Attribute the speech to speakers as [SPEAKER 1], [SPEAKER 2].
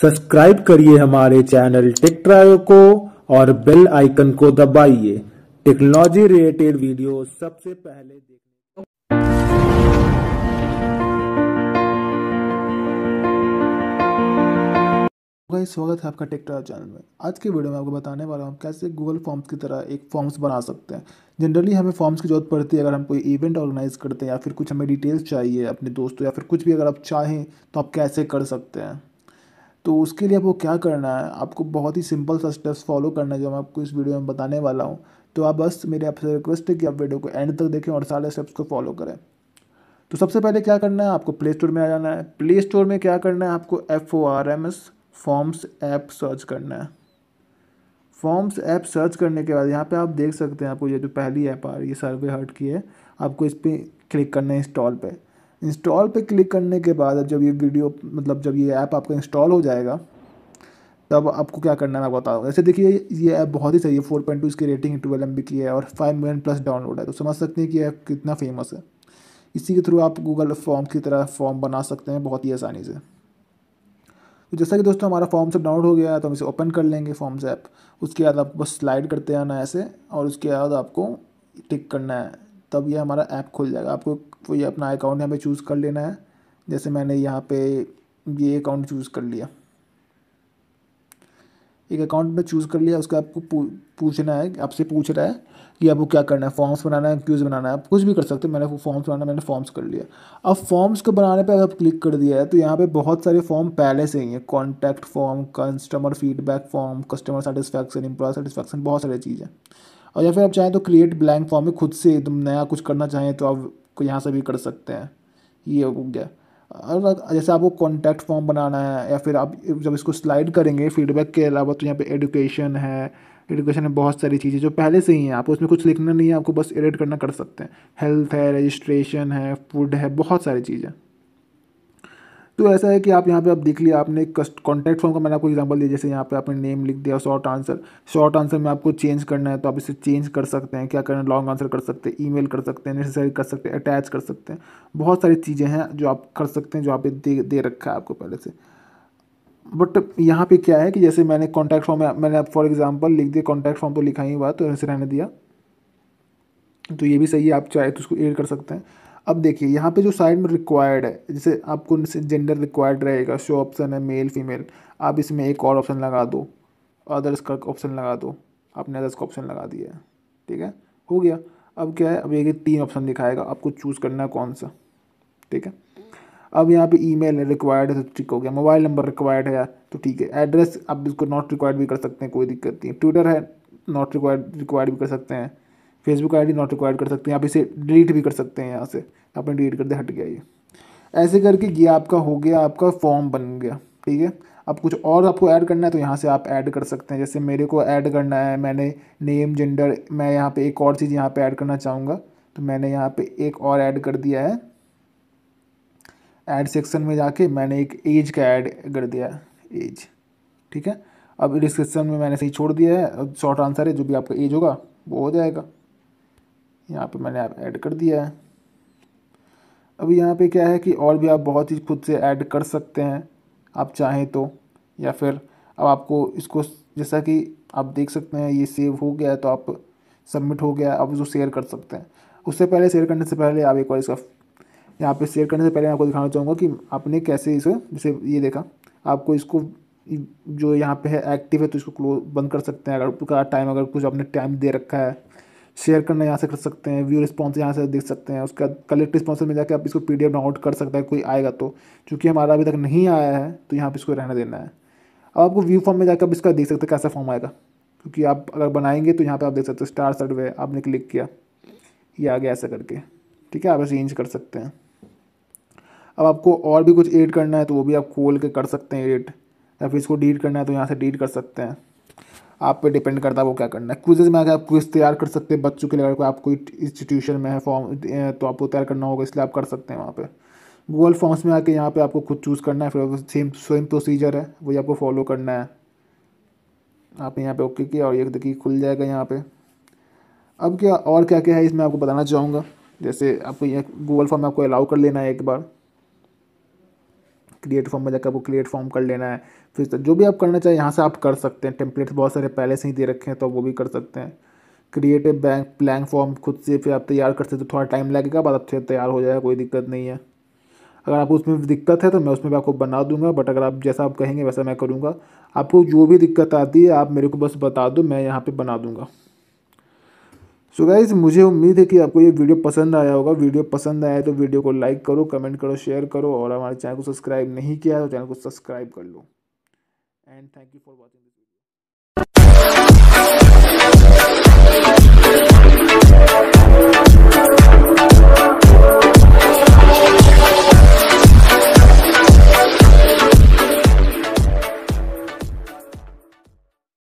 [SPEAKER 1] subscribe करिए हमारे channel trio को और बेल आइकन को दबाइए टेक्नोलॉजी रिलेटेड वीडियो सबसे पहले देखिए तो स्वागत है आपका टेक्टर चैनल में आज के वीडियो में आपको बताने वाला हूँ कैसे गूगल फॉर्म्स की तरह एक फॉर्म्स बना सकते हैं जनरली हमें फॉर्म्स की जरूरत पड़ती है अगर हम कोई इवेंट ऑर्गेनाइज करते हैं या फिर कुछ हमें डिटेल्स चाहिए अपने दोस्तों या फिर कुछ भी अगर आप चाहें तो आप कैसे कर सकते हैं तो उसके लिए आपको क्या करना है आपको बहुत ही सिंपल सा स्टेप्स फॉलो करना है जो मैं आपको इस वीडियो में बताने वाला हूँ तो आप बस मेरे आपसे रिक्वेस्ट है कि आप वीडियो को एंड तक देखें और सारे स्टेप्स को फॉलो करें तो सबसे पहले क्या करना है आपको प्ले स्टोर में आ जाना है प्ले स्टोर में क्या करना है आपको F O R M S forms app search करना है फॉर्म्स ऐप सर्च करने के बाद यहाँ पे आप देख सकते हैं आपको ये जो पहली ऐप आ रही है सर्वे हर्ट की है आपको इस पर क्लिक करना है इंस्टॉल पे इंस्टॉल पे क्लिक करने के बाद जब ये वीडियो मतलब जब ये ऐप आपका इंस्टॉल हो जाएगा तब आपको क्या करना है मैं बता दूँ ऐसे देखिए ये ऐप बहुत ही सही है फोर पॉइंट टू इसकी रेटिंग ट्वेल्व एम की है और फाइव मिलियन प्लस डाउनलोड है तो समझ सकते हैं कि ऐप कितना फेमस है इसी के थ्रू आप गूगल फॉर्म की तरह फॉर्म बना सकते हैं बहुत ही आसानी से तो जैसा कि दोस्तों हमारा फॉर्म सब डाउनलोड हो गया है तो हम इसे ओपन कर लेंगे फॉर्म्स ऐप उसके बाद आपको बस स्लाइड करते आना ऐसे और उसके बाद आपको टिक करना है तब ये हमारा ऐप खुल जाएगा आपको ये अपना अकाउंट यहाँ पे चूज़ कर लेना है जैसे मैंने यहाँ पे ये अकाउंट चूज़ कर लिया एक अकाउंट में चूज़ कर लिया उसका आपको पूछना है आपसे पूछ रहा है कि आपको क्या करना है फॉर्म्स बनाना है क्यूज़ बनाना है आप कुछ भी कर सकते हैं मैंने फॉर्म्स बनाना मैंने फॉर्म्स कर लिया अब फॉर्म्स को बनाने पर अगर आप क्लिक कर दिया है तो यहाँ पे बहुत सारे फॉर्म पहले से ही हैं contact form customer feedback form customer satisfaction employee satisfaction बहुत सारी चीज़ें और या फिर आप चाहें तो क्रिएट ब्लैंक फॉर्म में खुद से एकदम नया कुछ करना चाहें तो आप यहाँ से भी कर सकते हैं ये हो गया और जैसे आपको कॉन्टैक्ट फॉर्म बनाना है या फिर आप जब इसको स्लाइड करेंगे फीडबैक के अलावा तो यहाँ पे एडुकेशन है एडुकेशन में बहुत सारी चीज़ें जो पहले से ही हैं आपको उसमें कुछ लिखना नहीं है आपको बस एडिट करना कर सकते हैं हेल्थ है रजिस्ट्रेशन है फूड है बहुत सारी चीज़ें तो ऐसा है कि आप यहाँ पे आप देख लिया आपने कस्ट कॉन्टैक्ट फॉर्म का मैंने आपको एग्जांपल दिया जैसे यहाँ पे आपने नेम लिख दिया शॉर्ट आंसर शॉर्ट आंसर में आपको चेंज करना है तो आप इसे चेंज कर सकते हैं क्या करना लॉन्ग आंसर कर सकते हैं ईमेल कर सकते हैं नेसेसरी कर सकते हैं अटैच कर सकते हैं बहुत सारी चीज़ें हैं जो आप कर सकते हैं जो आप दे दे रखा है आपको पहले से बट यहाँ पर क्या है कि जैसे मैंने कॉन्टैक्ट फॉर्म में मैंने फॉर एग्जाम्पल लिख दिया कॉन्टैक्ट फॉर्म पर लिखा ही हुआ तो ऐसे रहने दिया तो ये भी सही है आप चाहे तो उसको एड कर सकते हैं अब देखिए यहाँ पे जो साइड में रिक्वायर्ड है जैसे आपको जेंडर रिक्वायर्ड रहेगा शो ऑप्शन है मेल फीमेल आप इसमें एक और ऑप्शन लगा दो अदर्स का ऑप्शन लगा दो आपने अदर्स का ऑप्शन लगा दिया है ठीक है हो गया अब क्या है अब एक तीन ऑप्शन दिखाएगा आपको चूज़ करना है कौन सा ठीक है अब यहाँ पे ईमेल रिक्वायर्ड है तो ठीक हो गया मोबाइल नंबर रिक्वायर्ड है तो ठीक है एड्रेस आप इसको नॉट रिक्वायर्ड भी कर सकते हैं कोई दिक्कत नहीं ट्विटर है नॉट रिक्वायर्ड रिक्वायर्ड भी कर सकते हैं फेसबुक आईडी नॉट रिक्वायर्ड कर सकते हैं आप इसे डिलीट भी कर सकते हैं यहाँ से आपने डिलीट कर दे हट गया ये ऐसे करके ये आपका हो गया आपका फॉर्म बन गया ठीक है अब कुछ और आपको ऐड करना है तो यहाँ से आप ऐड कर सकते हैं जैसे मेरे को ऐड करना है मैंने नेम जेंडर मैं यहाँ पे एक और चीज़ यहाँ पे ऐड करना चाहूँगा तो मैंने यहाँ पे एक और ऐड कर दिया है ऐड सेक्शन में जाके मैंने एक एज का ऐड कर दिया है एज ठीक है अब डिस्क्रिप्शन में मैंने सही छोड़ दिया है शॉर्ट आंसर है जो भी आपका एज होगा वो हो जाएगा यहाँ पर मैंने आप ऐड कर दिया है अभी यहाँ पे क्या है कि और भी आप बहुत ही खुद से ऐड कर सकते हैं आप चाहें तो या फिर अब आपको इसको जैसा कि आप देख सकते हैं ये सेव हो गया है तो आप सबमिट हो गया आप उसको शेयर कर सकते हैं उससे पहले शेयर करने से पहले आप एक बार इसका यहाँ पे शेयर करने से पहले आपको दिखाना चाहूँगा कि आपने कैसे इसे जैसे ये देखा आपको इसको जो यहाँ पे है एक्टिव है तो इसको क्लोज बंद कर सकते हैं अगर उसका टाइम अगर कुछ आपने टाइम दे रखा है शेयर करना यहाँ से कर सकते हैं व्यू रिस्पॉन्स यहाँ से देख सकते हैं उसका कलेक्ट रिस्पॉन्स में जाकर आप इसको पी डाउनलोड कर सकते हैं कोई आएगा तो चूँकि हमारा अभी तक नहीं आया है तो यहाँ पर इसको रहने देना है अब आपको व्यू फॉर्म में जाकर आप इसका देख सकते हैं कैसा फॉर्म आएगा क्योंकि आप अगर बनाएंगे तो यहाँ पर आप देख सकते हो स्टार सर्वे आपने क्लिक किया ये आ गया ऐसा करके ठीक है आप चेंज कर सकते हैं अब आपको और भी कुछ एड करना है तो वो भी आप खोल के कर सकते हैं एडिट या फिर इसको डिलीट करना है तो यहाँ से डिलीट कर सकते हैं आप पे डिपेंड करता है वो क्या करना है क्विजेज में अगर आप क्विज तैयार कर सकते हैं बच्चों के लिए अगर आप कोई इंस्टीट्यूशन में है फॉर्म तो आपको तैयार करना होगा इसलिए आप कर सकते हैं वहाँ पर गूगल फॉर्म्स में आके यहाँ पर आपको खुद चूज़ करना है फिर सेम सेम प्रोसीजर है वही आपको फॉलो करना है आपने यहाँ पे ओके किया और ये देखिए खुल जाएगा यहाँ पे अब क्या और क्या क्या है इसमें आपको बताना चाहूँगा जैसे आपको यह गूगल फॉर्म में आपको अलाउ कर लेना है एक बार क्रिएट फॉर्म में जाकर आपको क्रिएट फॉर्म कर लेना है फिर तो जो भी आप करना चाहें यहाँ से आप कर सकते हैं टेम्पलेट्स बहुत सारे पहले से ही दे रखे हैं तो वो भी कर सकते हैं क्रिएटिव बैंक प्लैंक फॉर्म खुद से फिर आप तैयार कर सकते हो थोड़ा टाइम लगेगा बाद अच्छे तैयार हो जाएगा कोई दिक्कत नहीं है अगर आपको उसमें दिक्कत है तो मैं उसमें भी आपको बना दूंगा बट अगर आप जैसा आप कहेंगे वैसा मैं करूँगा आपको जो भी दिक्कत आती है आप मेरे को बस बता दो मैं यहाँ पर बना दूँगा सो गाइज मुझे उम्मीद है कि आपको ये वीडियो पसंद आया होगा वीडियो पसंद आया तो वीडियो को लाइक करो कमेंट करो शेयर करो और हमारे चैनल को सब्सक्राइब नहीं किया है तो चैनल को सब्सक्राइब कर लो and thank you for watching this video